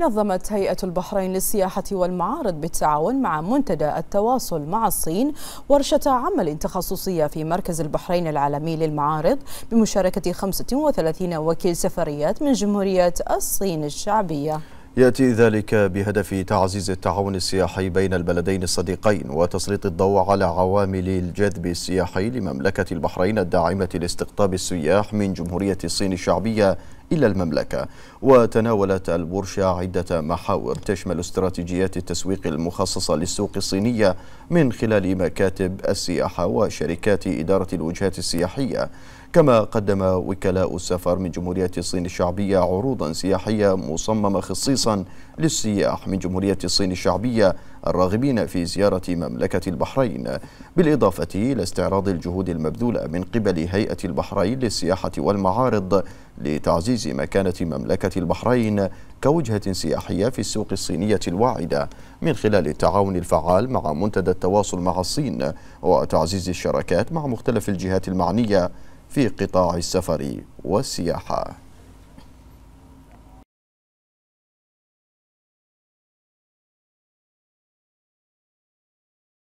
نظمت هيئة البحرين للسياحة والمعارض بالتعاون مع منتدى التواصل مع الصين ورشة عمل تخصصية في مركز البحرين العالمي للمعارض بمشاركة 35 وكيل سفريات من جمهورية الصين الشعبية يأتي ذلك بهدف تعزيز التعاون السياحي بين البلدين الصديقين وتسليط الضوء على عوامل الجذب السياحي لمملكة البحرين الداعمة لاستقطاب السياح من جمهورية الصين الشعبية إلى المملكة وتناولت الورشة عدة محاور تشمل استراتيجيات التسويق المخصصة للسوق الصينية من خلال مكاتب السياحة وشركات إدارة الوجهات السياحية كما قدم وكلاء السفر من جمهورية الصين الشعبية عروضا سياحية مصممة خصيصا للسياح من جمهورية الصين الشعبية الراغبين في زيارة مملكة البحرين بالإضافة إلى استعراض الجهود المبذولة من قبل هيئة البحرين للسياحة والمعارض لتعزيز مكانة مملكة البحرين كوجهة سياحية في السوق الصينية الواعدة من خلال التعاون الفعال مع منتدى التواصل مع الصين وتعزيز الشراكات مع مختلف الجهات المعنية في قطاع السفر والسياحة